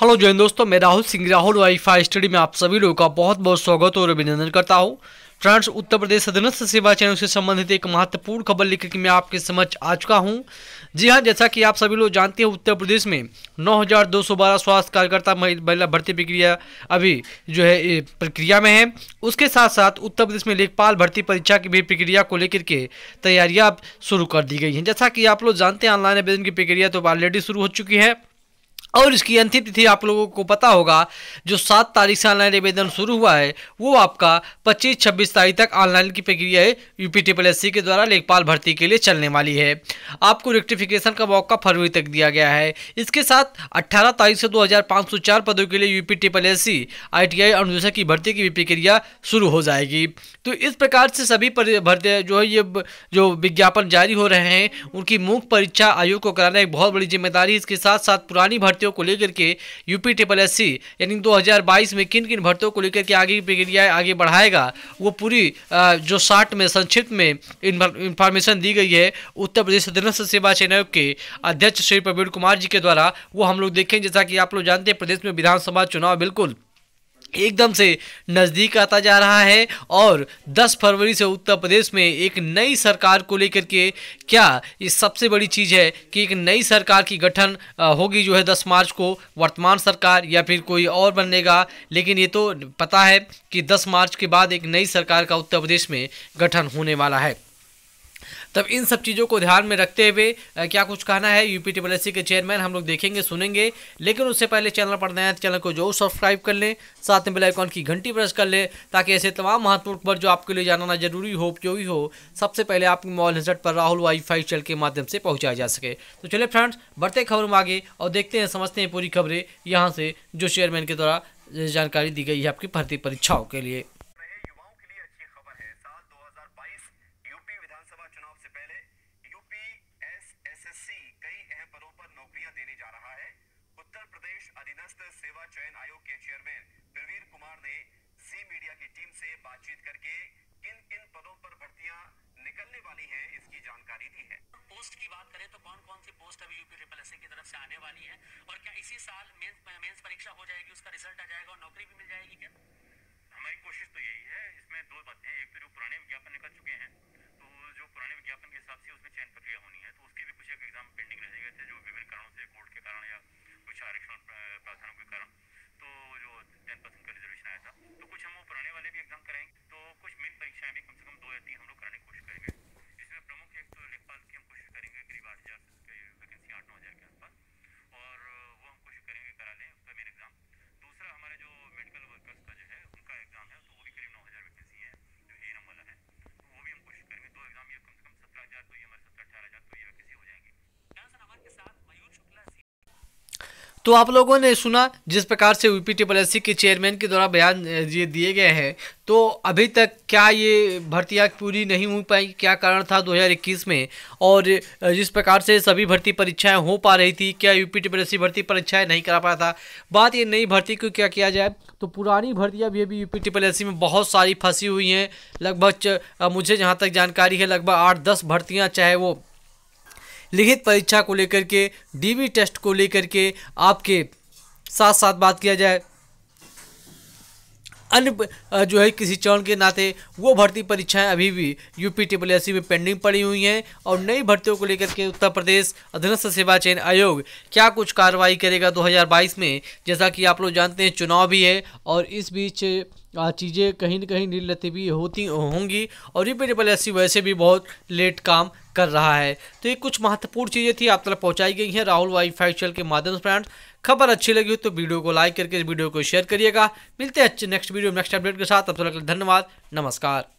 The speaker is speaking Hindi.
हेलो जैन दोस्तों मैं राहुल सिंह राहुल वाईफाई स्टडी में आप सभी लोगों का बहुत बहुत स्वागत और अभिनंदन करता हूँ फ्रेंड्स उत्तर प्रदेश अधीनस्थ सेवा चयन से संबंधित एक महत्वपूर्ण खबर लेकर के मैं आपके समझ आ चुका हूँ जी हाँ जैसा कि आप सभी लोग जानते हैं उत्तर प्रदेश में 9212 स्वास्थ्य कार्यकर्ता महिला भर्ती प्रक्रिया अभी जो है प्रक्रिया में है उसके साथ साथ उत्तर प्रदेश में लेखपाल भर्ती परीक्षा की भी प्रक्रिया को लेकर के तैयारियाँ शुरू कर दी गई हैं जैसा कि आप लोग जानते हैं ऑनलाइन आवेदन की प्रक्रिया तो ऑलरेडी शुरू हो चुकी है और इसकी अंतिम तिथि आप लोगों को पता होगा जो सात तारीख से ऑनलाइन आवेदन शुरू हुआ है वो आपका 25-26 तारीख तक ऑनलाइन की प्रक्रिया है ट्रिपल एस के द्वारा लेखपाल भर्ती के लिए चलने वाली है आपको रेक्टिफिकेशन का मौका फरवरी तक दिया गया है इसके साथ 18 तारीख से 2504 पदों के लिए UP S C I T की भर्ती की प्रक्रिया शुरू हो जाएगी तो इस प्रकार से सभी भर्ती जो है ये जो विज्ञापन जारी हो रहे हैं उनकी मुख्य परीक्षा आयोग को कराना एक बहुत बड़ी जिम्मेदारी इसके साथ साथ पुरानी भर्तियों को लेकर के यूपी ट्रिपल एस यानी 2022 में किन किन भर्तियों को लेकर के आगे की प्रक्रिया आगे बढ़ाएगा वो पूरी जो शार्ट में संक्षिप्त में इंफॉर्मेशन दी गई है उत्तर प्रदेश अधीनस्थ सेवा चयन आयोग के अध्यक्ष श्री प्रवीण कुमार जी के द्वारा वो हम लोग देखें जैसा कि आप लोग जानते हैं प्रदेश में विधानसभा चुनाव बिल्कुल एकदम से नज़दीक आता जा रहा है और 10 फरवरी से उत्तर प्रदेश में एक नई सरकार को लेकर के क्या ये सबसे बड़ी चीज़ है कि एक नई सरकार की गठन होगी जो है 10 मार्च को वर्तमान सरकार या फिर कोई और बनेगा लेकिन ये तो पता है कि 10 मार्च के बाद एक नई सरकार का उत्तर प्रदेश में गठन होने वाला है तब इन सब चीज़ों को ध्यान में रखते हुए क्या कुछ कहना है यू पी के चेयरमैन हम लोग देखेंगे सुनेंगे लेकिन उससे पहले चैनल पर नया चैनल को जरूर सब्सक्राइब कर लें साथ में बेलाइकॉन की घंटी प्रेस कर लें ताकि ऐसे तमाम महत्वपूर्ण खबर जो आपके लिए जानना जरूरी हो भी हो सबसे पहले आपके मोबाइल हिजट पर राहुल वाईफाई चल के माध्यम से पहुँचाया जा सके तो चले फ्रेंड्स बढ़ते खबरों में आगे और देखते हैं समझते हैं पूरी खबरें यहाँ से जो चेयरमैन के द्वारा जानकारी दी गई है आपकी भर्ती परीक्षाओं के लिए ही कई अहम पदों पर नौकरियां देने जा रहा है उत्तर प्रदेश अधीनस्थ सेवा चयन आयोग के चेयरमैन प्रवीर कुमार ने जी मीडिया की टीम से बातचीत करके किन किन पदों पर भर्तियां निकलने वाली हैं इसकी जानकारी दी है पोस्ट की बात करें तो कौन कौन सी पोस्ट अभी यूपी ट्रिपल एस की तरफ से आने वाली है और क्या इसी साल मेंस, मेंस परीक्षा हो जाएगी उसका रिजल्ट आ जाएगा और नौकरी भी मिल जाएगी क्या तो आप लोगों ने सुना जिस प्रकार से यूपी ट्रिपल एस के चेयरमैन के द्वारा बयान ये दिए गए हैं तो अभी तक क्या ये भर्तियाँ पूरी नहीं हो पाई क्या कारण था 2021 में और जिस प्रकार से सभी भर्ती परीक्षाएं हो पा रही थी क्या पी ट्रिपल एस भर्ती परीक्षाएं नहीं करा पाया था बात ये नई भर्ती को क्या किया जाए तो पुरानी भर्तियाँ भी अभी यू पी में बहुत सारी फंसी हुई हैं लगभग मुझे जहाँ तक जानकारी है लगभग आठ दस भर्तियाँ चाहे वो लिखित परीक्षा को लेकर के डीवी टेस्ट को लेकर के आपके साथ साथ बात किया जाए अन्य जो है किसी चरण के नाते वो भर्ती परीक्षाएं अभी भी यूपी ट्रिपल एस में पेंडिंग पड़ी हुई हैं और नई भर्तियों को लेकर के उत्तर प्रदेश अधीनस्थ सेवा चयन आयोग क्या कुछ कार्रवाई करेगा 2022 में जैसा कि आप लोग जानते हैं चुनाव भी है और इस बीच चीज़ें कहीं ना कहीं नील भी होती होंगी और ये पेरेबल एस वैसे भी बहुत लेट काम कर रहा है तो ये कुछ महत्वपूर्ण चीज़ें थी आप तरफ पहुंचाई गई हैं राहुल वाई फाइव चैनल के माध्यम से फ्रेंड्स खबर अच्छी लगी हो तो वीडियो को लाइक करके इस वीडियो को शेयर करिएगा मिलते हैं अच्छे नेक्स्ट वीडियो नेक्स्ट अपडेट के साथ अब तक धन्यवाद नमस्कार